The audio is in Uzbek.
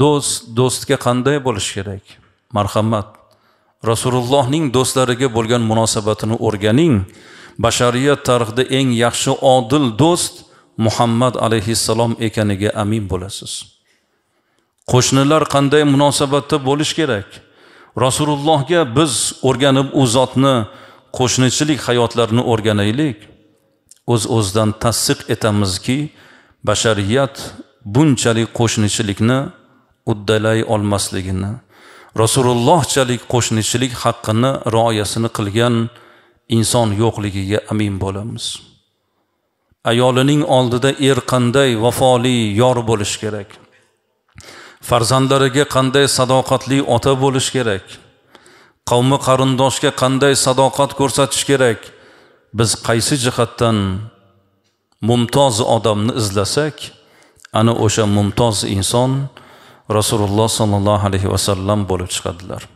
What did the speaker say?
do'st do'stga qanday bo'lishi kerak marhamat rasulullohning do'stlariga bo'lgan munosabatini o'rganing bashariyat tarixida eng yaxshi odil do'st muhammad alayhissalom ekaniga amin bo'lasiz qo'shnilar qanday munosabatda bo'lish kerak rasulullohga biz o'rganib u zotni qo'shnichilik hayotlarini o'rganaylik o'z Uz o'zidan tasdiq etamizki bashariyat bunchalik qo'shnichilikni uddalay olmasligini rasulullohchalik qo'shnichilik haqqini rioyasini qilgan inson yo'qligiga amin bo'lamiz ayolining oldida er qanday vafoli yor bo'lishi kerak farzandlariga qanday sadoqatli ota bo'lish kerak qavmi qarindoshga qanday sadoqat ko'rsatish kerak biz qaysi jihatdan mumtoz odamni izlasak ana o'sha mumtoz inson rasululloh sollallohu alayhi vasallam bo'lib chiqadilar